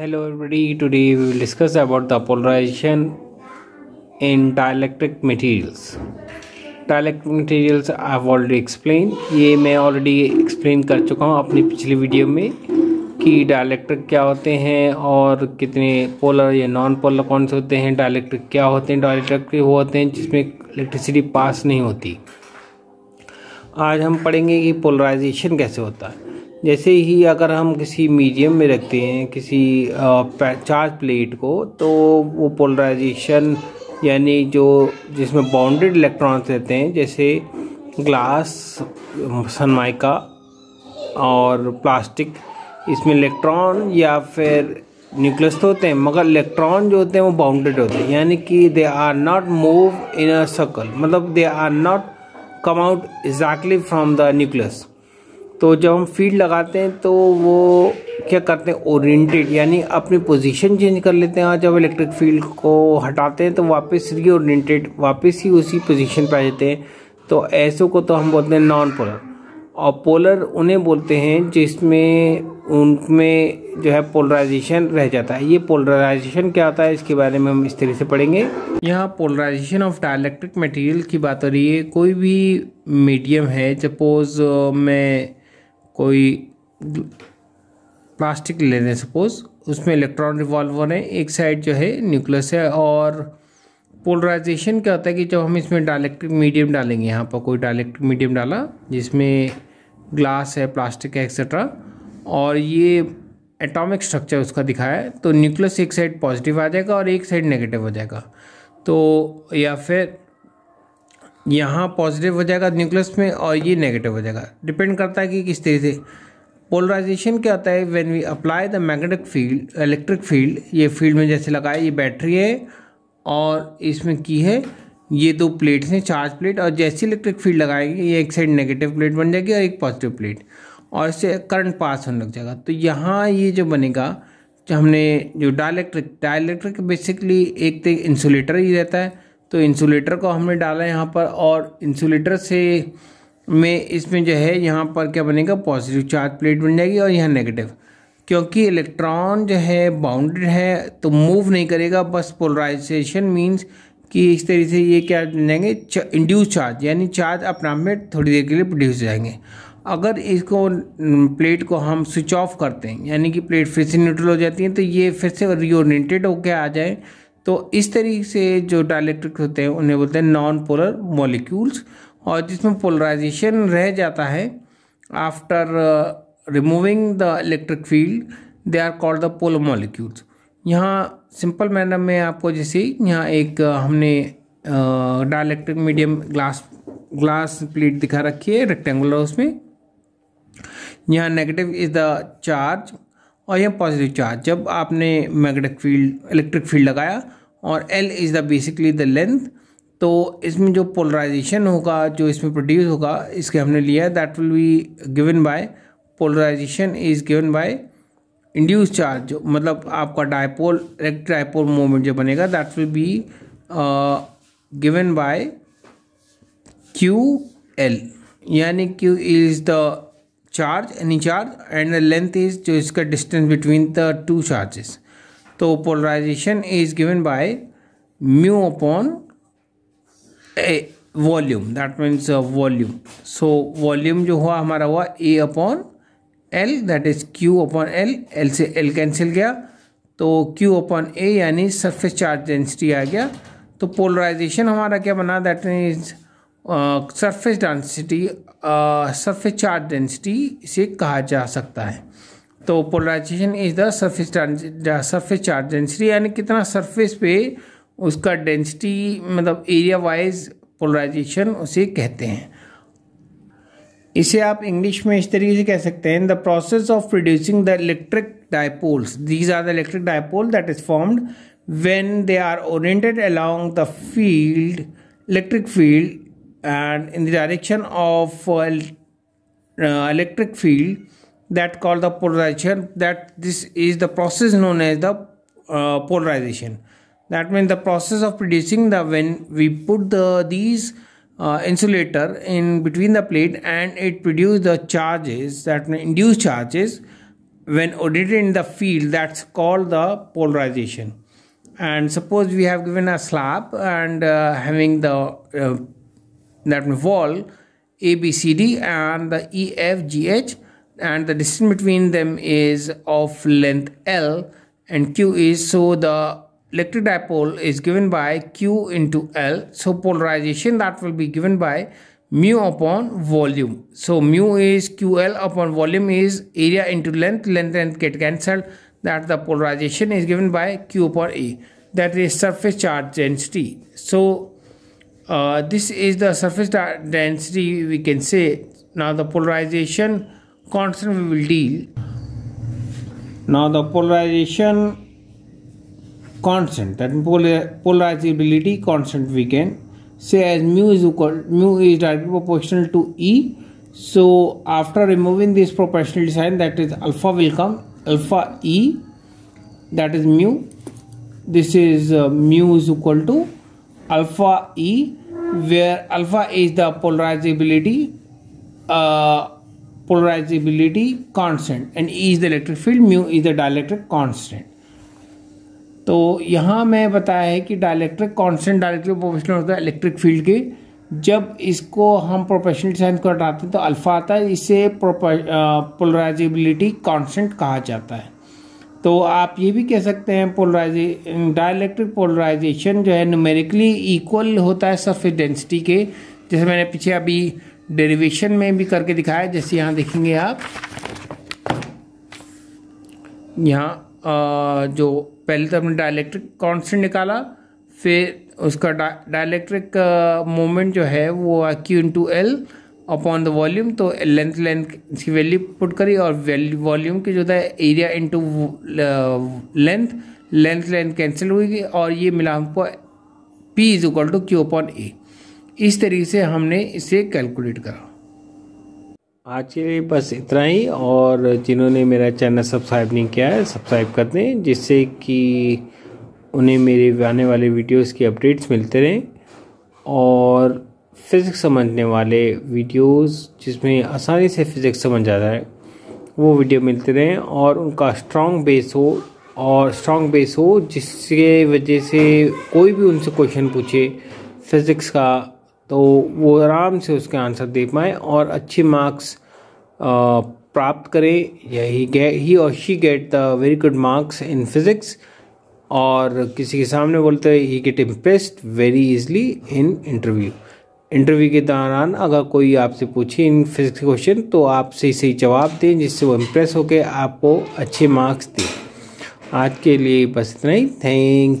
hello everybody today we will discuss about the polarization in dielectric materials dielectric materials i have already explained ये मैं already explain कर चुका हूँ अपनी पिछली वीडियो में कि डायलैक्ट्रिक क्या होते हैं और कितने पोलर या नॉन पोलर कौन से होते हैं डायलैक्ट्रिक क्या होते हैं डायलैक्ट्रिक वो होते हैं जिसमें इलेक्ट्रिसिटी पास नहीं होती आज हम पढ़ेंगे कि पोलराइजेशन कैसे होता है जैसे ही अगर हम किसी मीडियम में रखते हैं किसी चार्ज प्लेट को तो वो पोलराइजेशन यानी जो जिसमें बाउंडेड इलेक्ट्रॉन्स रहते हैं जैसे ग्लास सनमाइका और प्लास्टिक इसमें इलेक्ट्रॉन या फिर न्यूक्लियस तो होते हैं मगर इलेक्ट्रॉन जो होते हैं वो बाउंडेड होते हैं यानी कि they are not move in a circle मतलब they are not come out exactly from the nucleus तो जब हम फीड लगाते हैं तो वो क्या करते हैं ओरिएंटेड यानी अपनी पोजीशन चेंज कर लेते हैं और जब इलेक्ट्रिक फील्ड को हटाते हैं तो वापस री ओरिएंटेड वापस ही उसी पोजीशन पर आ जाते हैं तो ऐसों को तो हम बोलते हैं नॉन पोलर और पोलर उन्हें बोलते हैं जिसमें उनमें जो है पोलराइजेशन रह जाता है ये पोलराइजेशन क्या होता है इसके बारे में हम इस तरह से पढ़ेंगे यहाँ पोलराइजेशन ऑफ डायलैक्ट्रिक मटेरियल की बात हो रही है कोई भी मीडियम है सपोज मैं कोई प्लास्टिक ले लें सपोज उसमें इलेक्ट्रॉन रिवॉल्वर है एक साइड जो है न्यूक्लियस है और पोलराइजेशन क्या होता है कि जब हम इसमें डायलैक्ट्रिक मीडियम डालेंगे यहाँ पर कोई डायलैक्ट्रिक मीडियम डाला जिसमें ग्लास है प्लास्टिक है एक्सेट्रा और ये एटॉमिक स्ट्रक्चर उसका दिखाया है तो न्यूक्लियस एक साइड पॉजिटिव आ जाएगा और एक साइड नेगेटिव हो जाएगा तो या फिर यहाँ पॉजिटिव हो जाएगा न्यूक्लियस में और ये नेगेटिव हो जाएगा डिपेंड करता है कि किस तरह से पोलराइजेशन क्या होता है when we apply the magnetic field electric field ये फील्ड में जैसे लगाए ये बैटरी है और इसमें की है ये दो प्लेट्स हैं चार्ज प्लेट और जैसी इलेक्ट्रिक फील्ड लगाएंगे ये एक साइड नेगेटिव प्लेट बन जाएगी और एक पॉजिटिव प्लेट और इससे करंट पास होने लग जाएगा तो यहाँ ये जो बनेगा जो हमने जो डायलैक्ट्रिक डायलैक्ट्रिक बेसिकली एक तो इंसुलेटर ही रहता है तो इंसुलेटर को हमने डाला है यहाँ पर और इंसुलेटर से में इसमें जो है यहाँ पर क्या बनेगा पॉजिटिव चार्ज प्लेट बन जाएगी और यहाँ नेगेटिव क्योंकि इलेक्ट्रॉन जो है बाउंडेड है तो मूव नहीं करेगा बस पोलराइजेशन मीन्स कि इस तरीके से ये क्या बन जाएंगे इंड्यूस चार्ज यानी चार्ज अपना में थोड़ी देर के लिए प्रोड्यूस जाएंगे अगर इसको प्लेट को हम स्विच ऑफ करते हैं यानी कि प्लेट फिर से न्यूट्रल हो जाती है तो ये फिर से रिओरिएंटेड होकर आ जाए तो इस तरीके से जो डायलैक्ट्रिक होते हैं उन्हें बोलते हैं नॉन पोलर मॉलिक्यूल्स और जिसमें पोलराइजेशन रह जाता है after removing the electric field they are called the polar molecules यहाँ सिंपल मैनर में आपको जैसे यहाँ एक uh, हमने dielectric medium glass glass plate दिखा रखी है रेक्टेंगुलर उसमें यहाँ नेगेटिव इज़ द चार्ज और यह पॉजिटिव चार्ज जब आपने मैग्नेटिक फील्ड इलेक्ट्रिक फील्ड लगाया और L is the basically the length तो इसमें जो पोलराइजेशन होगा जो इसमें प्रोड्यूस होगा इसके हमने लिया है that will be given by polarization is given by induce charge जो मतलब आपका डायपोल इलेक्ट्रिक डायपोल मोमेंट जो बनेगा that will be given by Q L यानी Q is the charge any charge and length is जो इसका distance between the two charges तो polarization is given by mu upon A volume that means volume so volume जो हुआ हमारा हुआ A upon L that is Q upon L L से L cancel गया तो क्यू अपॉन ए यानी surface charge density आ गया तो पोलराइजेशन हमारा क्या बना that means surface density surface charge density से कहा जा सकता है तो polarization is the surface surface charge density यानी कितना सरफेस पे उसका डेंसिटी मतलब एरिया वाइज पोलराइजेशन उसे कहते हैं इसे आप इंग्लिश में इस तरीके से कह सकते हैं the process of producing the electric dipoles these are the electric dipole that is formed when they are oriented along the field electric field and in the direction of uh, uh, electric field that called the polarization that this is the process known as the uh, polarization that means the process of producing the when we put the these uh, insulator in between the plate and it produce the charges that means induce charges when ordered in the field that's called the polarization and suppose we have given a slab and uh, having the uh, that involve A, B, C, D and the E, F, G, H and the distance between them is of length L and Q is so the electric dipole is given by Q into L. So polarization that will be given by mu upon volume. So mu is QL upon volume is area into length. Length and get cancelled. That the polarization is given by Q upon A. That is surface charge density. So uh, this is the surface density we can say now the polarization constant we will deal now the polarization constant that polarizability constant we can say as mu is equal mu is directly proportional to e so after removing this proportional sign that is alpha will come alpha e that is mu this is uh, mu is equal to alpha E where alpha is the polarizability uh, polarizability constant and E is the electric field mu is the dielectric constant तो यहाँ मैं बताया है कि dielectric constant directly professional होता है electric field के जब इसको हम प्रोफेशनल साइंस को हटाते हैं तो अल्फा आता है इसे पोलराइजेबिलिटी कांस्टेंट कहा जाता है तो आप ये भी कह सकते हैं पोलराइजे डायलैक्ट्रिक पोलराइजेशन जो है न्यूमेरिकली इक्वल होता है सरफेस डेंसिटी के जैसे मैंने पीछे अभी डेरिवेशन में भी करके दिखाया जैसे यहाँ देखेंगे आप यहाँ जो पहले तो हमने डायलैक्ट्रिक कांस्टेंट निकाला फिर उसका डायलैक्ट्रिक मोमेंट जो है वो Q into L upon the volume तो लेंथ लेंथ इसकी वैल्यू पुट करी और वैल्यू वॉल्यूम की जो था area into length length length cancel हुएगी और ये मिला हमको P is equal to Q upon A इस तरीके से हमने इसे कैलकुलेट करा आज के लिए बस इतना ही और जिन्होंने मेरा चैनल सब्सक्राइब नहीं किया है सब्सक्राइब कर दें जिससे कि उन्हें मेरे आने वाले वीडियोस की अपडेट्स मिलते रहें और फिज़िक्स समझने वाले वीडियोस जिसमें आसानी से फिज़िक्स समझ जाता है वो वीडियो मिलते रहें और उनका स्ट्रॉन्ग बेस हो और स्ट्रॉन्ग बेस हो जिसके वजह से कोई भी उनसे क्वेश्चन पूछे फिज़िक्स का तो वो आराम से उसके आंसर दे पाएँ और अच्छे मार्क्स प्राप्त करें या ही गेट ही और she get the very good marks in physics और किसी के सामने बोलते ही get impressed very easily in interview interview के दौरान अगर कोई आपसे पूछे इन फिजिक्स क्वेश्चन तो आप सही सही जवाब दें जिससे वो इम्प्रेस होकर आपको अच्छे मार्क्स दें आज के लिए बस इतना ही थैंक